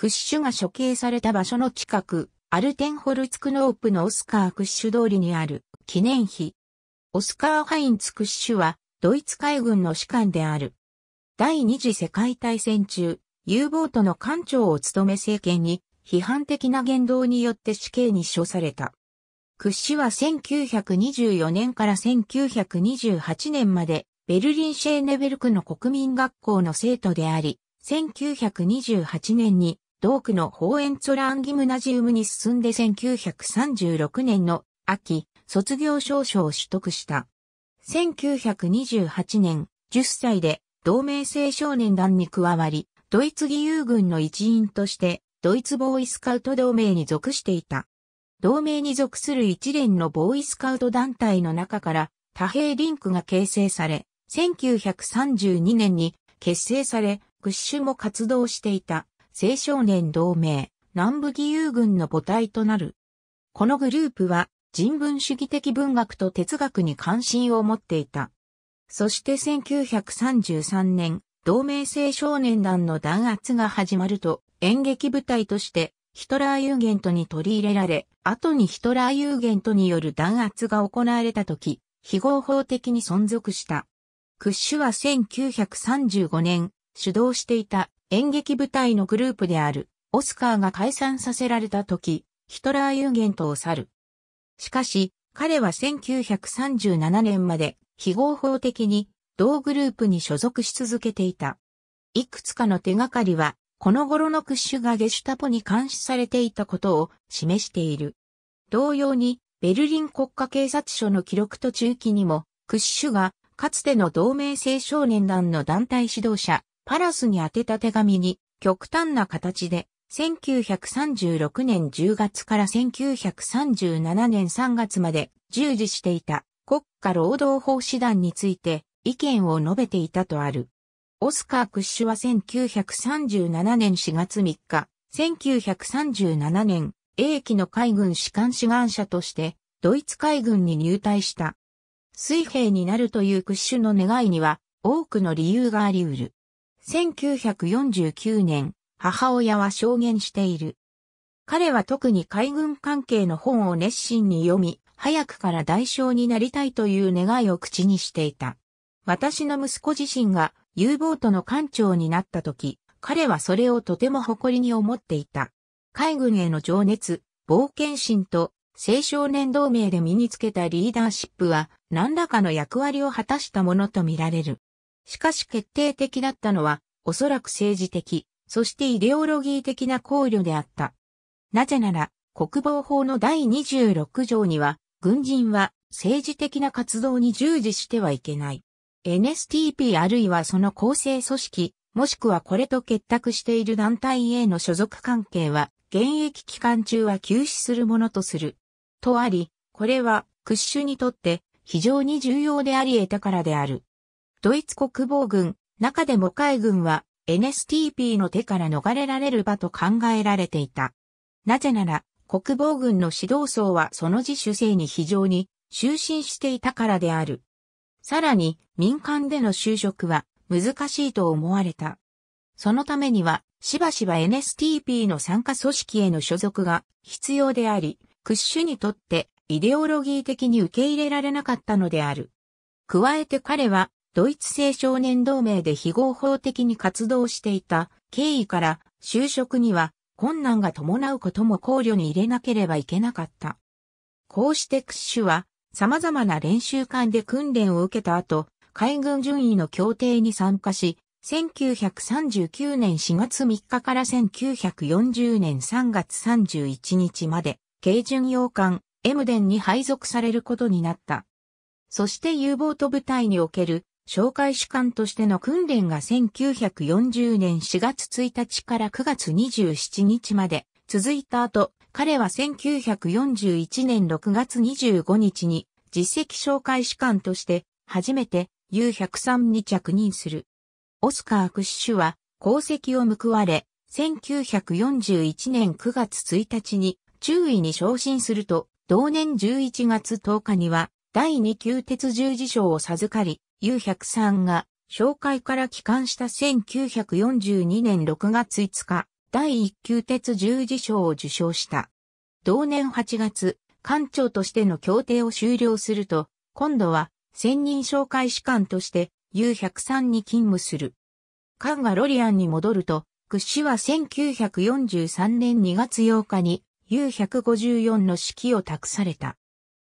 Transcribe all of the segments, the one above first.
クッシュが処刑された場所の近く、アルテンホルツクノープのオスカー・クッシュ通りにある記念碑。オスカー・ハインツ・クッシュは、ドイツ海軍の士官である。第二次世界大戦中、U ボートの艦長を務め政権に、批判的な言動によって死刑に処された。クッシュは1924年から1928年まで、ベルリン・シェーネベルクの国民学校の生徒であり、1928年に同区のホーエンツォラーンギムナジウムに進んで1936年の秋、卒業証書を取得した。1928年、10歳で同盟青少年団に加わり、ドイツ義勇軍の一員として、ドイツボーイスカウト同盟に属していた。同盟に属する一連のボーイスカウト団体の中から、多平リンクが形成され、1932年に結成され、グッシュも活動していた。青少年同盟、南部義勇軍の母体となる。このグループは人文主義的文学と哲学に関心を持っていた。そして1933年、同盟青少年団の弾圧が始まると、演劇部隊としてヒトラーユーゲントに取り入れられ、後にヒトラーユーゲントによる弾圧が行われた時、非合法的に存続した。クッシュは1935年、主導していた演劇部隊のグループであるオスカーが解散させられた時、ヒトラー・ユーゲントを去る。しかし、彼は1937年まで非合法的に同グループに所属し続けていた。いくつかの手がかりは、この頃のクッシュがゲシュタポに監視されていたことを示している。同様に、ベルリン国家警察署の記録と中期にも、クッシュがかつての同盟青少年団の団体指導者、パラスに宛てた手紙に、極端な形で、1936年10月から1937年3月まで従事していた国家労働法師団について意見を述べていたとある。オスカー・クッシュは1937年4月3日、1937年、英機の海軍士官志願者として、ドイツ海軍に入隊した。水兵になるというクッシュの願いには、多くの理由があり得る。1949年、母親は証言している。彼は特に海軍関係の本を熱心に読み、早くから代償になりたいという願いを口にしていた。私の息子自身が U ボートの艦長になった時、彼はそれをとても誇りに思っていた。海軍への情熱、冒険心と青少年同盟で身につけたリーダーシップは何らかの役割を果たしたものとみられる。しかし決定的だったのは、おそらく政治的、そしてイデオロギー的な考慮であった。なぜなら、国防法の第26条には、軍人は政治的な活動に従事してはいけない。NSTP あるいはその構成組織、もしくはこれと結託している団体への所属関係は、現役期間中は休止するものとする。とあり、これは、クッシュにとって非常に重要であり得たからである。ドイツ国防軍、中でも海軍は NSTP の手から逃れられる場と考えられていた。なぜなら、国防軍の指導層はその自主性に非常に就寝していたからである。さらに、民間での就職は難しいと思われた。そのためには、しばしば NSTP の参加組織への所属が必要であり、クッシュにとってイデオロギー的に受け入れられなかったのである。加えて彼はドイツ青少年同盟で非合法的に活動していた経緯から就職には困難が伴うことも考慮に入れなければいけなかった。こうしてクッシュは様々な練習館で訓練を受けた後、海軍順位の協定に参加し、1939年4月3日から1940年3月31日まで、軽巡洋艦、エムデンに配属されることになった。そして U ボート部隊における紹介士官としての訓練が1940年4月1日から9月27日まで続いた後、彼は1941年6月25日に実績紹介士官として初めて U103 に着任する。オスカー・クッシュは功績を報われ、1941年9月1日に中尉に昇進すると、同年11月10日には第2級鉄十字章を授かり、U103 が、紹介から帰還した1942年6月5日、第1級鉄十字章を受章した。同年8月、艦長としての協定を終了すると、今度は、専任紹介士官として U103 に勤務する。艦がロリアンに戻ると、屈指は1943年2月8日に U154 の指揮を託された。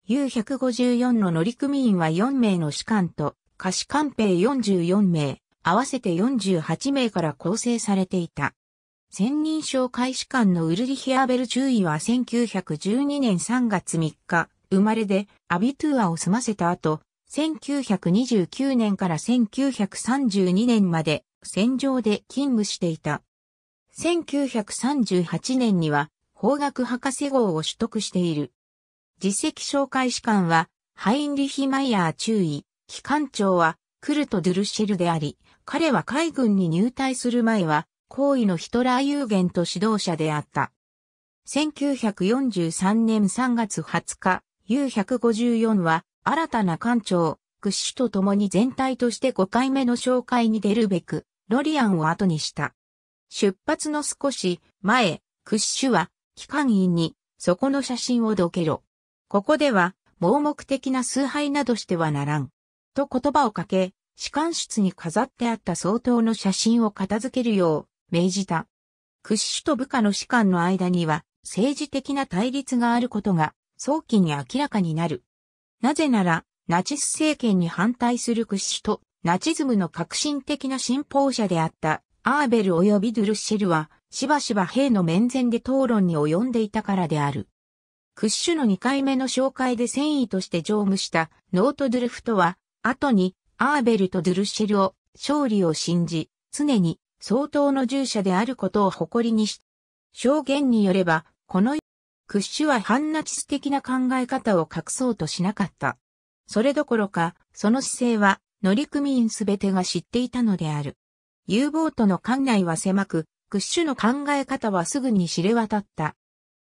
U154 の乗組員は4名の士官と下士官兵44名、合わせて48名から構成されていた。専人省開始官のウルリヒアベル中尉は1912年3月3日、生まれでアビトゥアを済ませた後、1929年から1932年まで戦場で勤務していた。1938年には法学博士号を取得している。実績紹介士官はハインリヒ・マイヤー中尉、機関長はクルト・ドゥルシェルであり、彼は海軍に入隊する前は、高位のヒトラー有限と指導者であった。1943年3月20日、U154 は新たな艦長、クッシュと共に全体として5回目の紹介に出るべく、ロリアンを後にした。出発の少し前、クッシュは機関員にそこの写真をどけろ。ここでは盲目的な崇拝などしてはならん。と言葉をかけ、士官室に飾ってあった総統の写真を片付けるよう命じた。屈指と部下の士官の間には政治的な対立があることが早期に明らかになる。なぜなら、ナチス政権に反対する屈指とナチズムの革新的な信奉者であったアーベル及びドゥルッシェルはしばしば兵の面前で討論に及んでいたからである。屈指の2回目の紹介で戦意として乗務したノートドゥルフとは後にアーベルとドゥルシェルを勝利を信じ、常に相当の従者であることを誇りにし、証言によれば、このクッシュは反ナチス的な考え方を隠そうとしなかった。それどころか、その姿勢は乗組員すべてが知っていたのである。U ボートの艦内は狭く、クッシュの考え方はすぐに知れ渡った。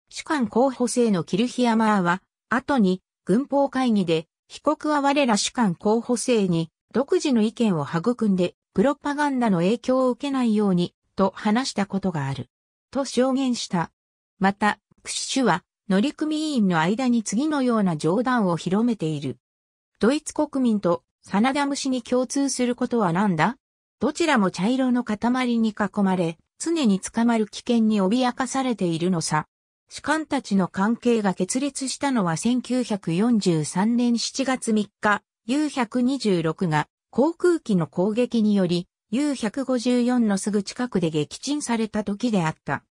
主官候補生のキルヒアマーは、後に軍法会議で被告は我ら主観候補生に独自の意見を育んでプロパガンダの影響を受けないようにと話したことがある。と証言した。また、クシュは乗組員の間に次のような冗談を広めている。ドイツ国民とサナダムシに共通することは何だどちらも茶色の塊に囲まれ、常に捕まる危険に脅かされているのさ。士官たちの関係が決裂したのは1943年7月3日、U126 が航空機の攻撃により U154 のすぐ近くで撃沈された時であった。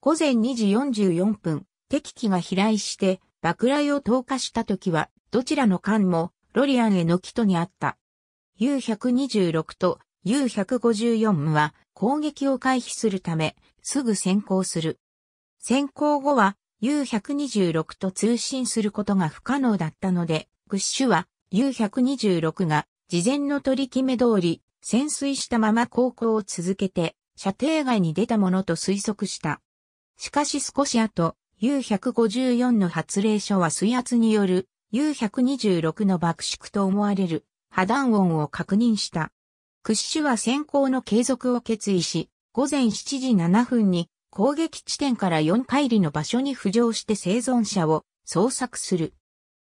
午前2時44分、敵機が飛来して爆雷を投下した時は、どちらの艦もロリアンへの帰とにあった。U126 と U154 は攻撃を回避するため、すぐ先行する。先行後は U126 と通信することが不可能だったので、グッシュは U126 が事前の取り決め通り潜水したまま航行を続けて射程外に出たものと推測した。しかし少し後、U154 の発令所は水圧による U126 の爆縮と思われる破断音を確認した。クッシュは先行の継続を決意し、午前7時7分に攻撃地点から4海里の場所に浮上して生存者を捜索する。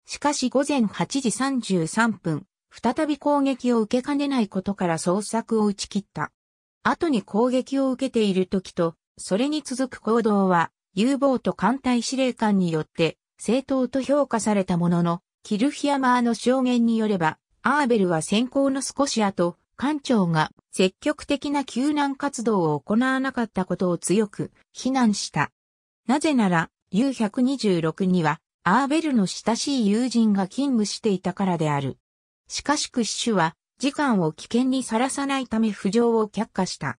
しかし午前8時33分、再び攻撃を受けかねないことから捜索を打ち切った。後に攻撃を受けている時と、それに続く行動は、U 望と艦隊司令官によって正当と評価されたものの、キルヒアマーの証言によれば、アーベルは先行の少し後、官庁が積極的な救難活動を行わなかったことを強く非難した。なぜなら U126 にはアーベルの親しい友人が勤務していたからである。しかしクッシュは時間を危険にさらさないため浮上を却下した。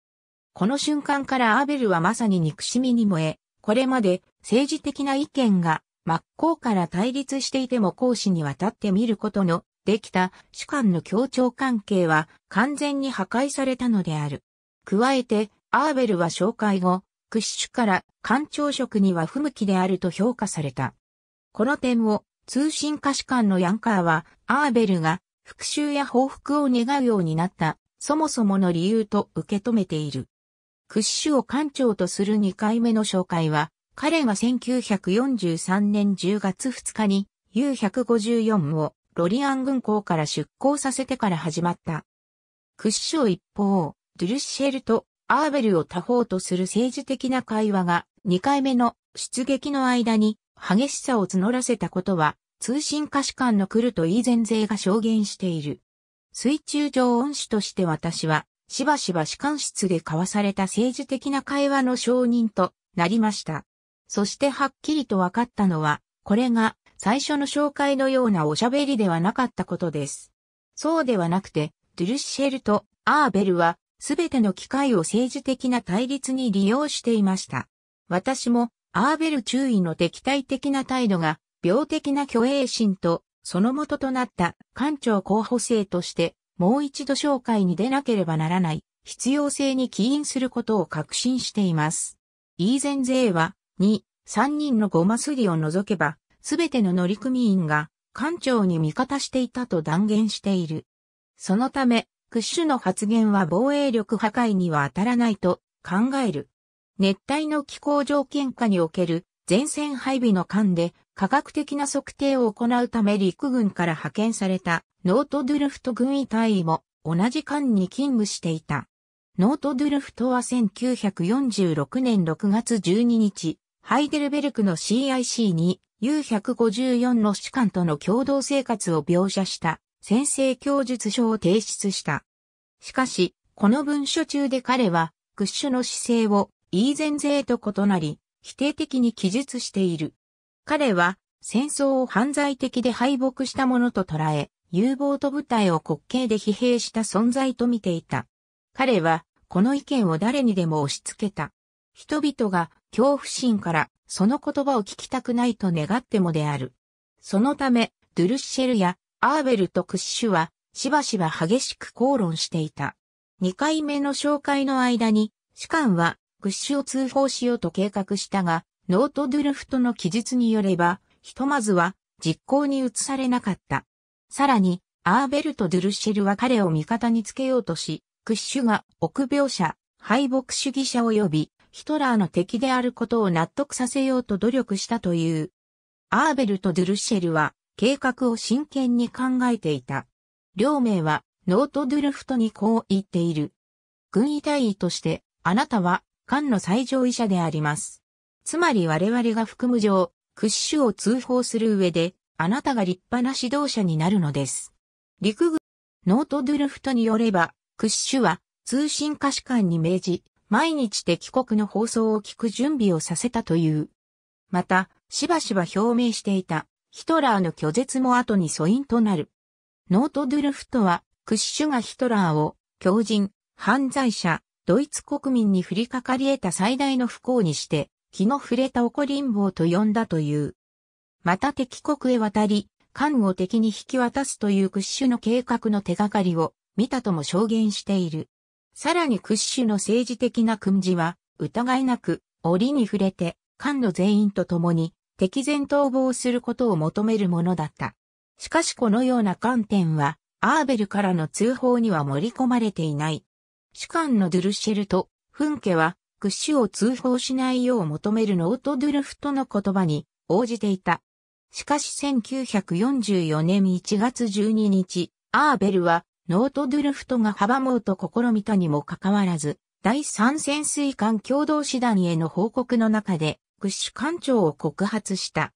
この瞬間からアーベルはまさに憎しみに燃え、これまで政治的な意見が真っ向から対立していても講師にわたって見ることのできた主観の協調関係は完全に破壊されたのである。加えて、アーベルは紹介後、屈指から官庁職には不向きであると評価された。この点を通信可視官のヤンカーは、アーベルが復讐や報復を願うようになった、そもそもの理由と受け止めている。屈指を官庁とする2回目の紹介は、彼が1943年10月2日に U154 をロリアン軍港から出港させてから始まった。クッシを一方、ドゥルッシェルとアーベルを他方とする政治的な会話が2回目の出撃の間に激しさを募らせたことは通信可視官のクルトイーゼンが証言している。水中上恩師として私はしばしば士官室で交わされた政治的な会話の承認となりました。そしてはっきりと分かったのは、これが最初の紹介のようなおしゃべりではなかったことです。そうではなくて、ドゥルシェルとアーベルは、すべての機会を政治的な対立に利用していました。私も、アーベル注意の敵対的な態度が、病的な虚栄心と、その元となった官庁候補生として、もう一度紹介に出なければならない、必要性に起因することを確信しています。イーゼン勢は、2、3人のゴマスリを除けば、すべての乗組員が艦長に味方していたと断言している。そのため、クッシュの発言は防衛力破壊には当たらないと考える。熱帯の気候条件下における前線配備の艦で科学的な測定を行うため陸軍から派遣されたノート・ドゥルフト軍医隊員も同じ艦に勤務していた。ノート・ドゥルフトは1946年6月12日、ハイデルベルクの CIC に U154 の士官との共同生活を描写した先生供述書を提出した。しかし、この文書中で彼は、屈ッの姿勢を、イーゼンーと異なり、否定的に記述している。彼は、戦争を犯罪的で敗北したものと捉え、有望と部隊を滑稽で疲弊した存在と見ていた。彼は、この意見を誰にでも押し付けた。人々が恐怖心からその言葉を聞きたくないと願ってもである。そのため、ドゥルッシェルやアーベルとクッシュは、しばしば激しく口論していた。2回目の紹介の間に、士官は、クッシュを通報しようと計画したが、ノート・ドゥルフトの記述によれば、ひとまずは、実行に移されなかった。さらに、アーベルとドゥルッシェルは彼を味方につけようとし、クッシュが臆病者、敗北主義者及びヒトラーの敵であることを納得させようと努力したという。アーベルとドゥルシェルは計画を真剣に考えていた。両名はノート・ドゥルフトにこう言っている。軍医大医としてあなたは艦の最上位者であります。つまり我々が服務上、クッシュを通報する上で、あなたが立派な指導者になるのです。陸軍、ノート・ドゥルフトによれば、クッシュは通信可視官に命じ、毎日敵国の放送を聞く準備をさせたという。また、しばしば表明していた、ヒトラーの拒絶も後に素因となる。ノートドゥルフトは、クッシュがヒトラーを、狂人、犯罪者、ドイツ国民に降りかかり得た最大の不幸にして、気の触れた怒りん坊と呼んだという。また敵国へ渡り、官を敵に引き渡すというクッシュの計画の手がかりを見たとも証言している。さらに屈指の政治的な訓示は、疑いなく、折に触れて、官の全員と共に、敵前逃亡することを求めるものだった。しかしこのような観点は、アーベルからの通報には盛り込まれていない。主官のドゥルシェルと、フンケは、屈指を通報しないよう求めるノート・ドゥルフとの言葉に応じていた。しかし1944年1月12日、アーベルはノートドゥルフトが阻もうと試みたにもかかわらず、第三潜水艦共同師団への報告の中で、屈ッシュ艦長を告発した。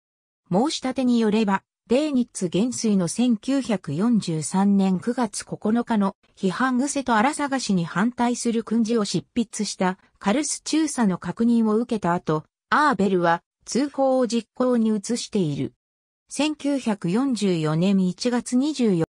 申し立てによれば、デーニッツ元帥の1943年9月9日の批判癖と荒探しに反対する訓示を執筆したカルス中佐の確認を受けた後、アーベルは通報を実行に移している。1944年1月24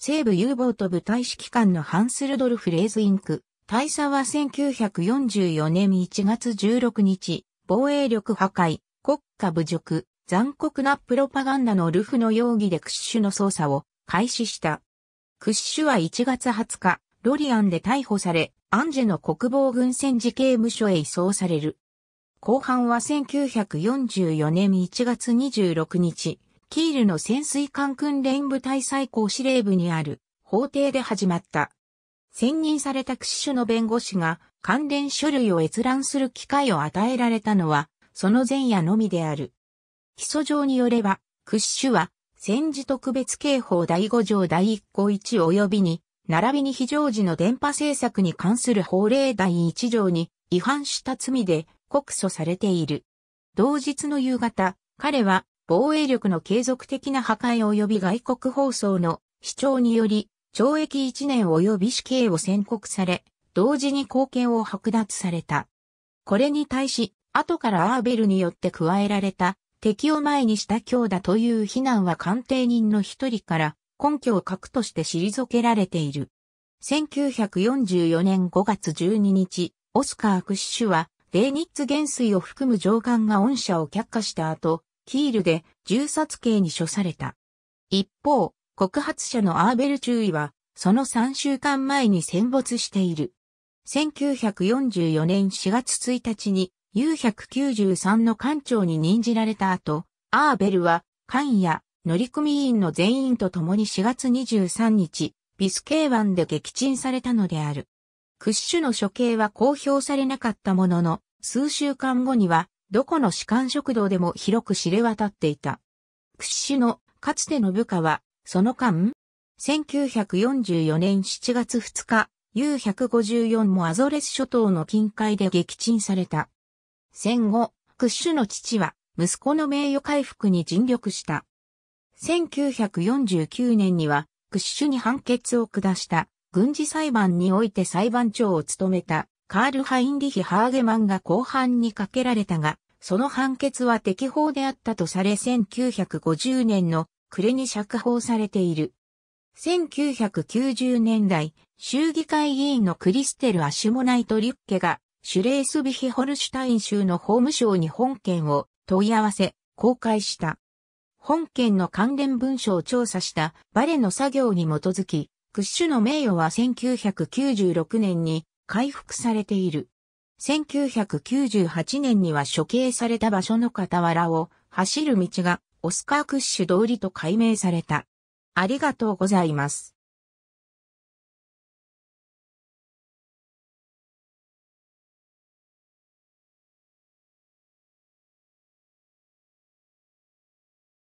西部 U ボート部隊指揮官のハンスルドルフ・レーズインク。大佐は1944年1月16日、防衛力破壊、国家侮辱、残酷なプロパガンダのルフの容疑でクッシュの捜査を開始した。クッシュは1月20日、ロリアンで逮捕され、アンジェの国防軍戦時刑務所へ移送される。後半は1944年1月26日、キールの潜水艦訓練部隊最高司令部にある法廷で始まった。選任されたクシュの弁護士が関連書類を閲覧する機会を与えられたのは、その前夜のみである。起訴状によれば、クッシュは、戦時特別警報第5条第1項1及びに、並びに非常時の電波政策に関する法令第1条に違反した罪で告訴されている。同日の夕方、彼は防衛力の継続的な破壊及び外国放送の主張により、懲役1年及び死刑を宣告され、同時に貢献を剥奪された。これに対し、後からアーベルによって加えられた、敵を前にした強打という非難は官邸人の一人から根拠を核として退けられている。1944年5月12日、オスカー・クッシュは、デーニッツ元帥を含む上官が恩赦を却下した後、キールで銃殺刑に処された。一方、告発者のアーベル中尉は、その3週間前に戦没している。1944年4月1日に U193 の艦長に任じられた後、アーベルは、艦や乗組員の全員と共に4月23日、ビスケー湾で撃沈されたのである。クッシュの処刑は公表されなかったものの、数週間後にはどこの士官食堂でも広く知れ渡っていた。屈指のかつての部下は、その間、1944年7月2日、U154 もアゾレス諸島の近海で撃沈された。戦後、屈指の父は、息子の名誉回復に尽力した。1949年には、屈指に判決を下した、軍事裁判において裁判長を務めた、カール・ハインリヒ・ハーゲマンが後半にかけられたが、その判決は適法であったとされ1950年の暮れに釈放されている。1990年代、州議会議員のクリステル・アシュモナイト・リュッケが、シュレースビヒ・ホルシュタイン州の法務省に本件を問い合わせ、公開した。本件の関連文書を調査したバレの作業に基づき、クッシュの名誉は1996年に回復されている。1998年には処刑された場所の傍らを走る道がオスカー・クッシュ通りと改名された。ありがとうございます。